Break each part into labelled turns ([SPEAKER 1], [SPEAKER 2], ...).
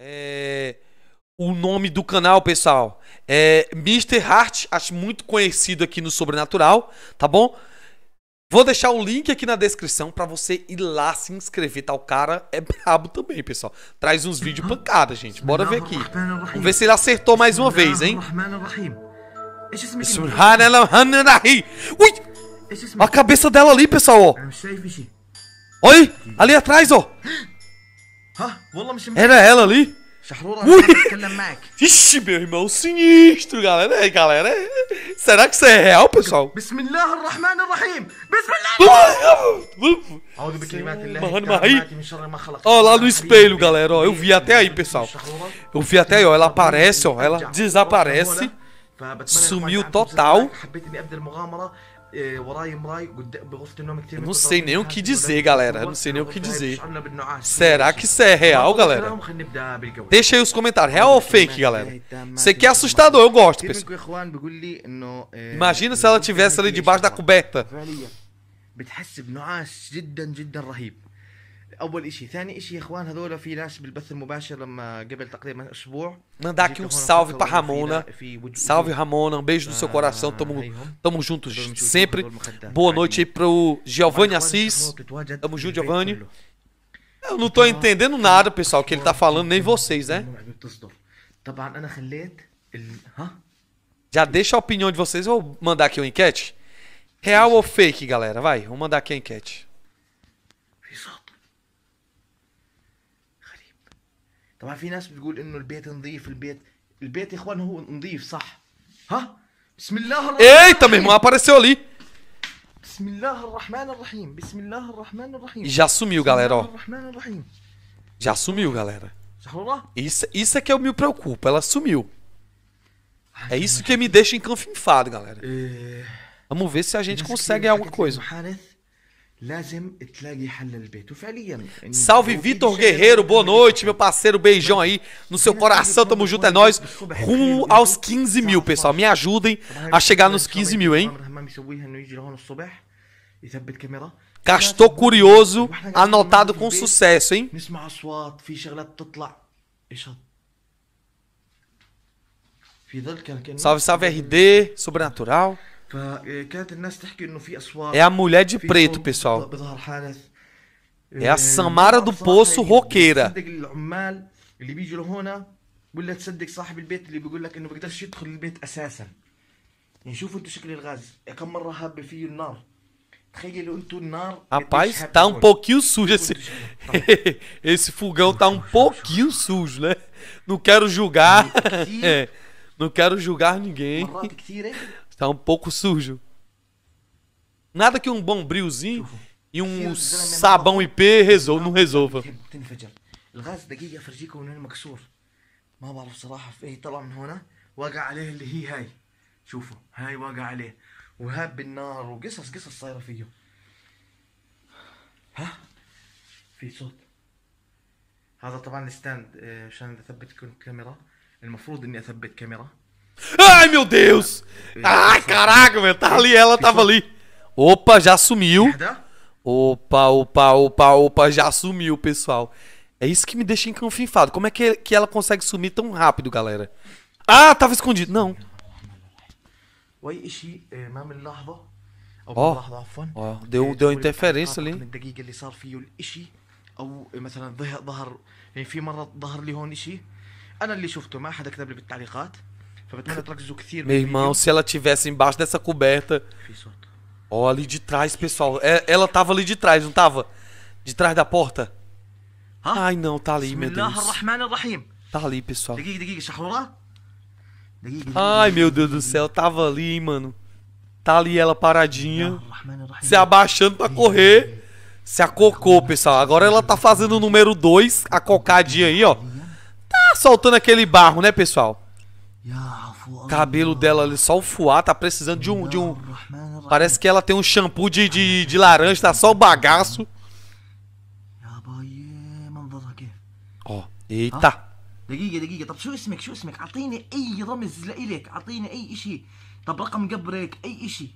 [SPEAKER 1] É, o nome do canal, pessoal, é Mr. Hart, acho muito conhecido aqui no Sobrenatural, tá bom? Vou deixar o link aqui na descrição para você ir lá se inscrever, tá? O cara é brabo também, pessoal. Traz uns vídeos pancada, gente. Bora ver aqui. Vamos ver se ele acertou mais uma vez, hein? Ui! Olha a cabeça dela ali, pessoal, ó. oi ali atrás, ó.
[SPEAKER 2] Era ela ali?
[SPEAKER 1] Ixi, meu irmão sinistro, galera. Aí, galera, será que isso é real, pessoal?
[SPEAKER 2] Bismillah
[SPEAKER 1] Ó, lá no espelho, galera. Ó, eu vi até aí, pessoal. Eu vi até aí, ó. Ela aparece, ó. Ela desaparece. Sumiu total
[SPEAKER 2] não sei nem o que dizer, galera. Não sei nem o que dizer.
[SPEAKER 1] Será que isso é real, galera? Deixa aí os comentários. Real ou fake, galera? Isso aqui é assustador, eu gosto, pessoal.
[SPEAKER 2] Eh, Imagina se ela estivesse ali debaixo da coberta. بتحس بنعاس جدا جدا رهيب اول اشي ثاني اشي يا اخوان هذول في ناس بالبث المباشر
[SPEAKER 1] لما قبل تقريبا اسبوع mandar aqui um salve para Ramona. Salve Ramona, um beijo no seu coração. Tamo, tamo juntos sempre. Boa noite aí pro Giovanni Assis. Tamo junto, Giovanni. Eu não tô entendendo nada, pessoal, que ele tá falando, nem vocês, né? Já deixa a opinião de vocês. Vou mandar aqui uma enquete. Real ou fake, galera? Vai, vou mandar aqui a enquete.
[SPEAKER 2] طبعا في ناس بتقول انه البيت نظيف البيت البيت يا اخوان هو نظيف صح ها بسم الله الرحمن Eita, meu irmão, apareceu ali. بسم الله الرحمن الرحيم بسم الله الرحمن الرحيم já
[SPEAKER 1] sumiu, galera, ó.
[SPEAKER 2] الرحمن الرحيم
[SPEAKER 1] Já sumiu, galera. Isso, isso é que eu me preocupo, ela sumiu. É isso que me deixa encanfinfado, galera. Eh, Vamos ver se a gente consegue alguma coisa. Salve Vitor Guerreiro, boa noite, meu parceiro. Beijão aí no seu coração, tamo junto, é nóis. Rumo aos 15 mil, pessoal. Me ajudem a chegar nos 15 mil, hein? Castor curioso, anotado com sucesso, hein? Salve, salve RD, sobrenatural.
[SPEAKER 2] É a mulher de preto, pessoal.
[SPEAKER 1] É a Samara do Poço Roqueira. Rapaz, tá um pouquinho sujo esse. fogão tá um pouquinho sujo, né? Não quero julgar. É, não quero julgar ninguém. Tá um pouco sujo. Nada que um bombriozinho e um sabão IP resolva, não resolva.
[SPEAKER 2] الغاز دقيقة أفرجيكم إنه مكسور ما بعرف صراحة في طلع من هنا واقع عليه اللي هي هاي شوفوا هاي واقع عليه وهاب بالنار وقصص قصص صايرة فيه
[SPEAKER 1] ها في صوت
[SPEAKER 2] هذا طبعا الستاند عشان اثبت الكاميرا المفروض اني اثبت كاميرا
[SPEAKER 1] Ai, meu Deus! Ai, caraca, velho. Tava tá ali, ela tava ali. Opa, já sumiu. Opa, opa, opa, opa, já sumiu, pessoal. É isso que me deixa encanfinfado. Como é que, que ela consegue sumir tão rápido, galera? Ah, tava escondido. Não. Eh, Ó, oh, deu, eh, deu interferência tá
[SPEAKER 2] ali. او مثلا ظهر ظهر يعني في مره ظهر لي هون شيء انا اللي شفته ما حدا كتب لي بالتعليقات meu irmão, se
[SPEAKER 1] ela tivesse embaixo dessa coberta. Ó, ali de trás, pessoal. É, ela tava ali de trás, não tava? De trás da porta? Ah? Ai, não, tá ali, meu Deus. Tá ali, pessoal. Ai, meu Deus do céu, tava ali, hein, mano. Tá ali ela paradinha. Se abaixando pra correr. Se acocou, pessoal. Agora ela tá fazendo o número 2, a cocadinha aí, ó. Tá soltando aquele barro, né, pessoal? Cabelo dela ali, só o fuá, tá precisando de um. De um parece que ela tem um shampoo de, de, laranja, tá só o bagaço. Ó, eita.
[SPEAKER 2] isso isso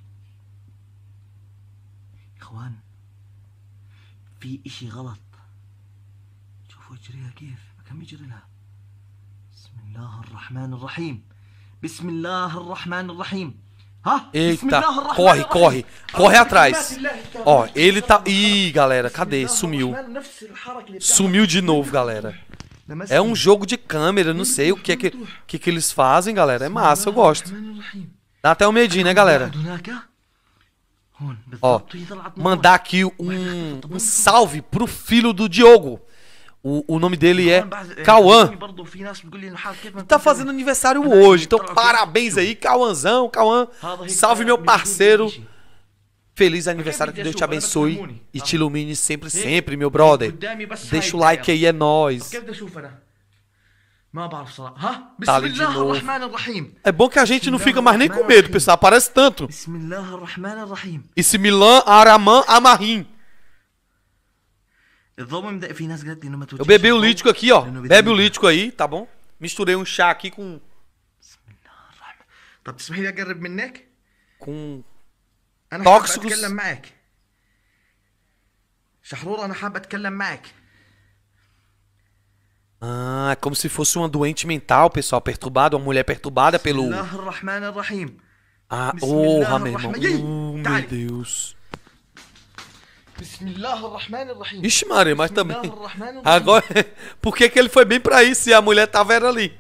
[SPEAKER 2] اشي غلط شوفوا اجريها كيف كم يجري لها بسم الله الرحمن الرحيم بسم الله الرحمن الرحيم Eita, corre, corre, corre atrás. Ó, ele tá.
[SPEAKER 1] Ih, galera, cadê? Sumiu. Sumiu de novo, galera. É um jogo de câmera, não sei o que é que, que, que eles fazem, galera. É massa, eu gosto. Dá até um medinho, né, galera? Ó, mandar aqui um, um salve pro filho do Diogo. O, o nome dele é, é Cauã.
[SPEAKER 2] É,
[SPEAKER 1] tá fazendo aniversário hoje, então parabéns aí, Cauãzão, Cauã. Salve meu parceiro. Feliz aniversário, que Deus te é abençoe e tá? te ilumine sempre, sempre, meu brother. Deixa o like aí, é nóis.
[SPEAKER 2] Tá ali de novo. É bom que a gente não fica mais nem com medo, pessoal. Aparece
[SPEAKER 1] tanto. Esse Milan Araman Amarrim nas gratinas, mas Eu bebi o lítico aqui, ó. Bebe o lítico aí, tá bom? Misturei um chá aqui com. Tá تسمحي لي اقرب منك؟ كون انا توكسوس. حابب اتكلم معك
[SPEAKER 2] شحرور انا حابب
[SPEAKER 1] Ah, é como se fosse uma doente mental, pessoal, perturbada, uma mulher perturbada pelo. Ah, oh, meu irmão. Oh, meu Deus. Bismillah ar-Rahman ar-Rahim. Ixi, Maria, mas também. Agora, por que, que ele foi bem pra isso se a mulher tava era ali?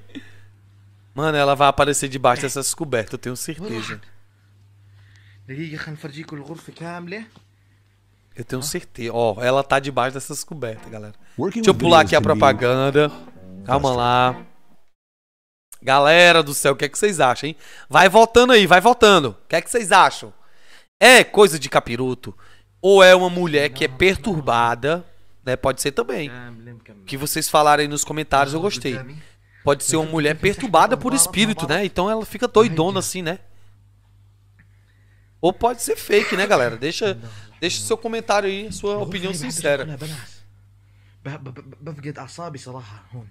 [SPEAKER 1] Mano, ela vai aparecer debaixo dessas cobertas, eu tenho certeza. Eu tenho certeza. Ó, oh, ela tá debaixo dessas cobertas, galera. Deixa eu pular aqui a propaganda. Calma lá. Galera do céu, o que é que vocês acham, hein? Vai voltando aí, vai voltando. O que é que vocês acham? É coisa de capiroto? Ou é uma mulher que é perturbada, né? Pode ser também. Que vocês falarem nos comentários, eu gostei. Pode ser uma mulher perturbada por espírito, né? Então ela fica doidona assim, né? Ou pode ser fake, né, galera? Deixa, deixa seu comentário aí, sua opinião sincera.
[SPEAKER 2] بفقد اعصابي صراحه هون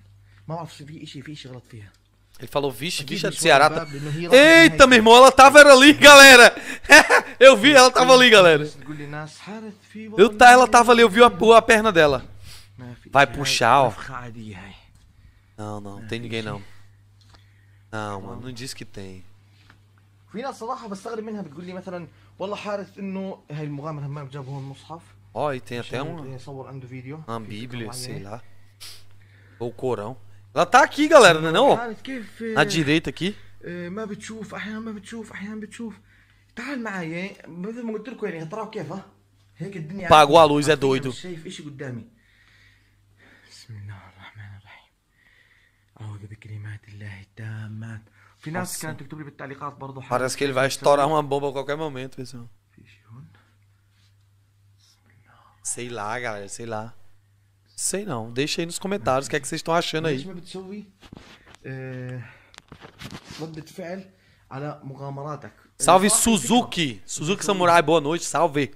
[SPEAKER 1] ما في شيء في شيء غلط فيها ele falou, vixe, vixe, do Ceará. Tá... tá Eita, meu irmão, ela tava era ali, galera. eu vi, ela tava ali, galera. Eu tá, ela tava ali, eu vi a, a perna dela. Vai puxar, ó. Não, não, não tem ninguém não. Não, mano, não diz que tem. Ó, ناس صراحه tem até um
[SPEAKER 2] Uma bíblia, sei
[SPEAKER 1] lá ou o corão ela tá aqui, galera, não é não? Na direita aqui.
[SPEAKER 2] É, tá, tá, é Pagou a luz, é doido.
[SPEAKER 1] Parece que ele vai estourar uma bomba a qualquer momento, pessoal. Sei lá, galera, sei lá. Sei não. Deixa aí nos comentários o que é que vocês estão achando aí. ليش ما بتسوي
[SPEAKER 2] آه، ردة فعل على مغامراتك
[SPEAKER 1] Salve صراحة Suzuki! Suzuki Samurai, boa noite, salve!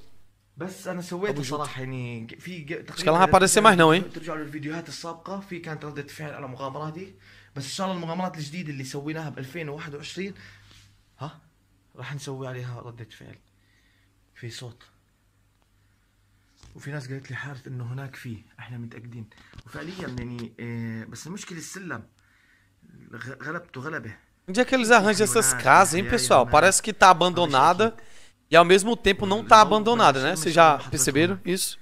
[SPEAKER 2] بس انا سويت أبو جود. صراحه يعني في تقريبا كان راح باريس سمح نوي. ترجعوا للفيديوهات السابقه في كانت رده فعل على مغامراتي بس ان شاء الله المغامرات الجديده اللي سويناها ب 2021 ها راح نسوي عليها رده فعل في صوت وفي ناس قالت لي حارث انه هناك في احنا متاكدين وفعليا يعني بس المشكله السلم غلبته غلبه Onde é que eles arranjam essas casas, hein, pessoal? Parece
[SPEAKER 1] que tá abandonada e ao mesmo tempo não tá abandonada, né? Vocês já perceberam isso?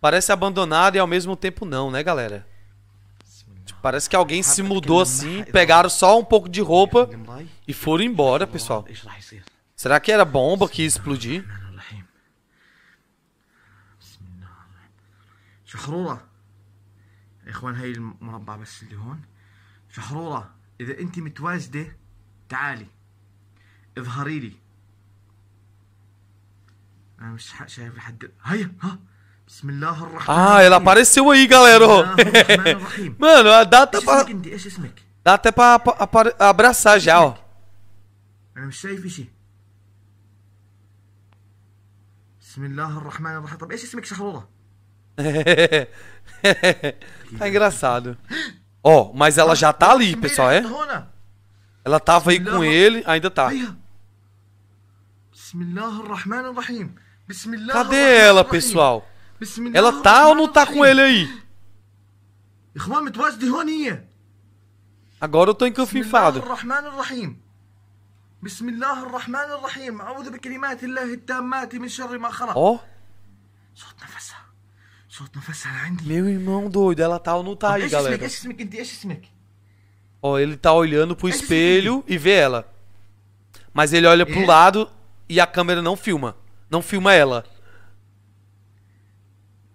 [SPEAKER 1] Parece abandonada e ao mesmo tempo não, né, galera? Parece que alguém se mudou assim, pegaram só um pouco de roupa e foram embora, pessoal. Será que era bomba que ia explodir? شحروره يا اخوان هاي المربع
[SPEAKER 2] بس اللي هون شحروره اذا انت متواجده تعالي اظهري لي انا مش شايف لحد هيا ها بسم الله
[SPEAKER 1] الرحمن آه، الرحيم اه ela apareceu aí galera mano dá até انت ايش اسمك داتا با ابراسا آه، abraçar آه.
[SPEAKER 2] انا مش شايف شيء
[SPEAKER 1] بسم الله الرحمن
[SPEAKER 2] الرحيم طب ايش اسمك شحروره
[SPEAKER 1] tá engraçado. Ó, oh, mas ela já tá ali, pessoal, é? Ela tava aí com ele, ainda tá.
[SPEAKER 2] Cadê ela, pessoal?
[SPEAKER 1] Ela tá ou não tá com ele aí? Agora eu tô encanfinfado.
[SPEAKER 2] بسم الله الرحمن الرحيم أعوذ بكلمات الله التامات من شر ما خلق. أوه. صوت نفسها.
[SPEAKER 1] Meu irmão doido, ela tá ou não tá aí, deixa galera? Esse
[SPEAKER 2] deixa esse
[SPEAKER 1] Ó, ele tá olhando pro deixa espelho e vê ela. Mas ele olha é. pro lado e a câmera não filma. Não filma ela.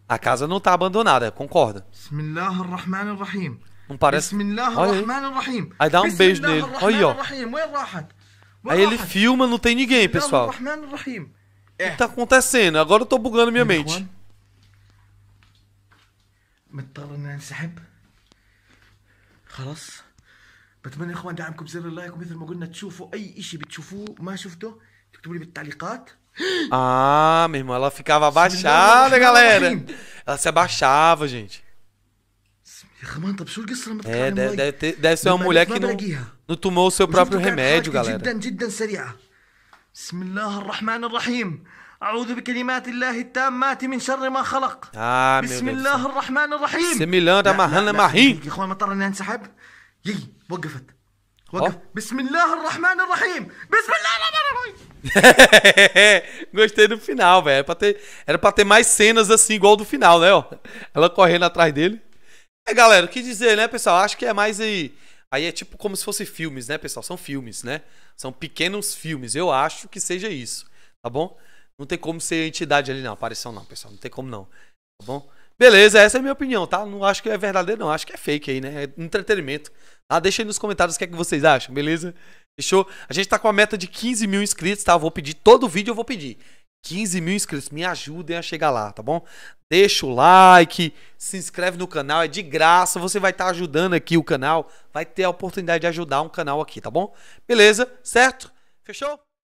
[SPEAKER 1] A casa não tá abandonada, concorda?
[SPEAKER 2] Bismillahirrahmanirrahim.
[SPEAKER 1] Não parece? Bismillahirrahmanirrahim.
[SPEAKER 2] Aí dá um beijo nele. Olha aí, ó.
[SPEAKER 1] Aí ele filma, não tem ninguém, pessoal. É. O que tá acontecendo? Agora eu tô bugando minha mente.
[SPEAKER 2] مضطر انسحب خلاص بتمنى يا اخوان دعمكم اللايك ومثل ما قلنا تشوفوا اي شيء بتشوفوه ما شفته تكتبوا لي بالتعليقات
[SPEAKER 1] Ah, meu irmão, ela ficava abaixada, galera. Ela se abaixava, gente.
[SPEAKER 2] É, deve, deve, ter, deve ser uma mulher que não,
[SPEAKER 1] não tomou o seu próprio remédio, galera. Ah, meu Deus. Bismillah
[SPEAKER 2] ar-Rahman يا اخوان مطر انسحب.
[SPEAKER 1] يي وقفت. وقف. بسم
[SPEAKER 2] الله الرحمن الرحيم. بسم الله الرحمن
[SPEAKER 1] الرحيم. Gostei do final, velho. Era, pra ter, era pra ter mais cenas assim, igual do final, né? Ó, ela correndo atrás dele. É, galera, o que dizer, né, pessoal? Acho que é mais aí. Aí é tipo como se fosse filmes, né, pessoal? São filmes, né? São pequenos filmes. Eu acho que seja isso, tá bom? Não tem como ser entidade ali, não. Apareceu não, pessoal. Não tem como não. Tá bom? Beleza, essa é a minha opinião, tá? Não acho que é verdadeiro, não. Acho que é fake aí, né? É entretenimento. Tá? Deixa aí nos comentários o que, é que vocês acham, beleza? Fechou? A gente tá com a meta de 15 mil inscritos, tá? Eu vou pedir todo vídeo, eu vou pedir. 15 mil inscritos, me ajudem a chegar lá, tá bom? Deixa o like, se inscreve no canal, é de graça, você vai estar tá ajudando aqui o canal, vai ter a oportunidade de ajudar um canal aqui, tá bom? Beleza? Certo? Fechou?